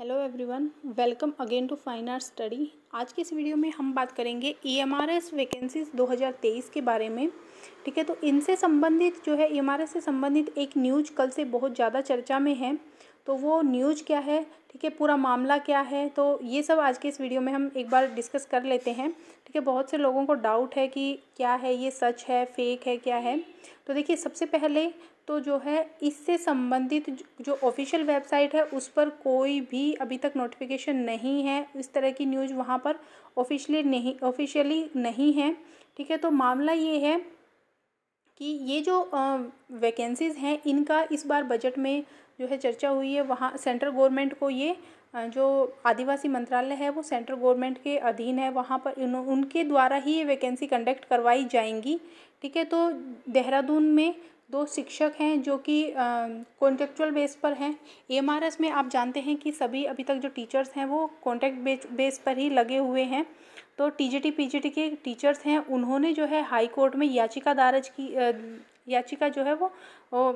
hello everyone welcome again to fine art study आज की इस वीडियो में हम बात करेंगे E M R S vacancies दो हज़ार तेईस के बारे में ठीक है तो इनसे संबंधित जो है ई एम आर एस से संबंधित एक न्यूज कल से बहुत ज़्यादा चर्चा में है तो वो न्यूज क्या है ठीक है पूरा मामला क्या है तो ये सब आज के इस वीडियो में हम एक बार डिस्कस कर लेते हैं ठीक है बहुत से लोगों को डाउट है कि क्या है ये सच है फेक है क्या है तो देखिए सबसे पहले तो जो है इससे संबंधित जो ऑफिशियल वेबसाइट है उस पर कोई भी अभी तक नोटिफिकेशन नहीं है इस तरह की न्यूज़ वहाँ पर ऑफिशियली नहीं ऑफिशियली नहीं है ठीक है तो मामला ये है कि ये जो वैकेंसीज़ हैं इनका इस बार बजट में जो है चर्चा हुई है वहाँ सेंट्रल गवर्नमेंट को ये जो आदिवासी मंत्रालय है वो सेंट्रल गवर्नमेंट के अधीन है वहाँ पर इन उनके द्वारा ही ये वैकेंसी कंडक्ट करवाई जाएंगी ठीक है तो देहरादून में दो शिक्षक हैं जो कि कॉन्ट्रेक्चुअल बेस पर हैं एम में आप जानते हैं कि सभी अभी तक जो टीचर्स हैं वो कॉन्ट्रैक्ट बेस पर ही लगे हुए हैं तो टीजीटी पीजीटी के टीचर्स हैं उन्होंने जो है हाई कोर्ट में याचिका दारज की याचिका जो है वो, वो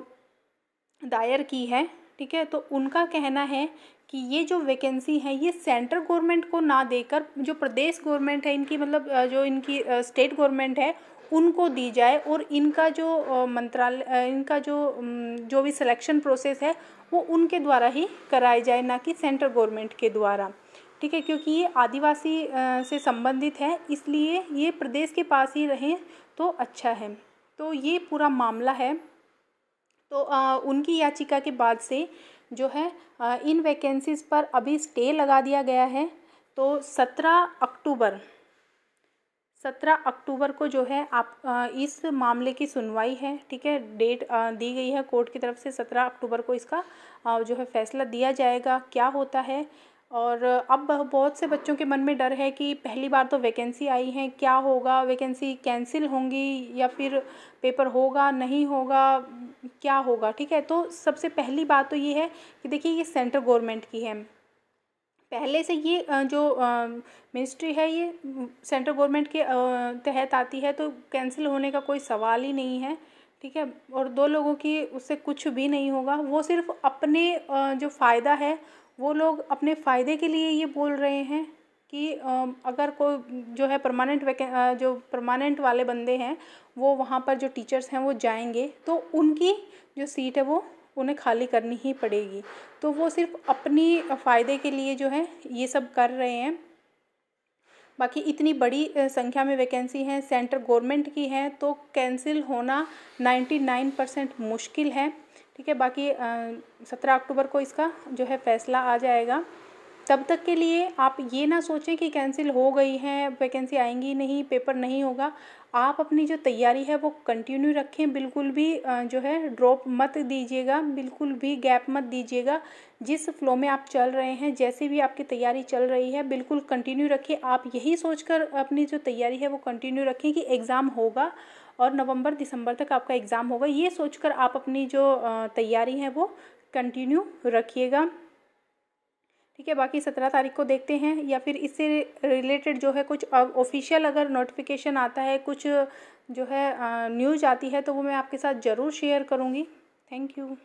दायर की है ठीक है तो उनका कहना है कि ये जो वैकेंसी है ये सेंट्रल गवर्नमेंट को ना देकर जो प्रदेश गवर्नमेंट है इनकी मतलब जो इनकी स्टेट गवर्नमेंट है उनको दी जाए और इनका जो मंत्रालय इनका जो जो भी सिलेक्शन प्रोसेस है वो उनके द्वारा ही कराया जाए ना कि सेंट्रल गवर्नमेंट के द्वारा ठीक है क्योंकि ये आदिवासी से संबंधित है इसलिए ये प्रदेश के पास ही रहें तो अच्छा है तो ये पूरा मामला है तो आ, उनकी याचिका के बाद से जो है आ, इन वैकेंसीज़ पर अभी स्टे लगा दिया गया है तो सत्रह अक्टूबर सत्रह अक्टूबर को जो है आप इस मामले की सुनवाई है ठीक है डेट दी गई है कोर्ट की तरफ से सत्रह अक्टूबर को इसका जो है फैसला दिया जाएगा क्या होता है और अब बहुत से बच्चों के मन में डर है कि पहली बार तो वैकेंसी आई है क्या होगा वैकेंसी कैंसिल होंगी या फिर पेपर होगा नहीं होगा क्या होगा ठीक है तो सबसे पहली बात तो ये है कि देखिए ये सेंट्रल गवर्नमेंट की है पहले से ये जो मिनिस्ट्री है ये सेंट्रल गवर्नमेंट के तहत आती है तो कैंसिल होने का कोई सवाल ही नहीं है ठीक है और दो लोगों की उससे कुछ भी नहीं होगा वो सिर्फ अपने जो फ़ायदा है वो लोग अपने फ़ायदे के लिए ये बोल रहे हैं कि अगर कोई जो है परमानेंट जो परमानेंट वाले बंदे हैं वो वहाँ पर जो टीचर्स हैं वो जाएंगे तो उनकी जो सीट है वो उन्हें खाली करनी ही पड़ेगी तो वो सिर्फ अपनी फ़ायदे के लिए जो है ये सब कर रहे हैं बाकी इतनी बड़ी संख्या में वैकेंसी हैं सेंटर गवर्नमेंट की हैं तो कैंसिल होना नाइन्टी नाइन परसेंट मुश्किल है ठीक है बाकी सत्रह अक्टूबर को इसका जो है फैसला आ जाएगा तब तक के लिए आप ये ना सोचें कि कैंसिल हो गई है वैकेंसी आएंगी नहीं पेपर नहीं होगा आप अपनी जो तैयारी है वो कंटिन्यू रखें बिल्कुल भी जो है ड्रॉप मत दीजिएगा बिल्कुल भी गैप मत दीजिएगा जिस फ्लो में आप चल रहे हैं जैसे भी आपकी तैयारी चल रही है बिल्कुल कंटिन्यू रखिए आप यही सोचकर अपनी जो तैयारी है वो कंटिन्यू रखें कि एग्ज़ाम होगा और नवंबर दिसंबर तक आपका एग्ज़ाम होगा ये सोचकर आप अपनी जो तैयारी है वो कंटिन्यू रखिएगा ठीक है बाकी सत्रह तारीख को देखते हैं या फिर इससे रिलेटेड जो है कुछ ऑफिशियल अगर नोटिफिकेशन आता है कुछ जो है न्यूज आती है तो वो मैं आपके साथ ज़रूर शेयर करूँगी थैंक यू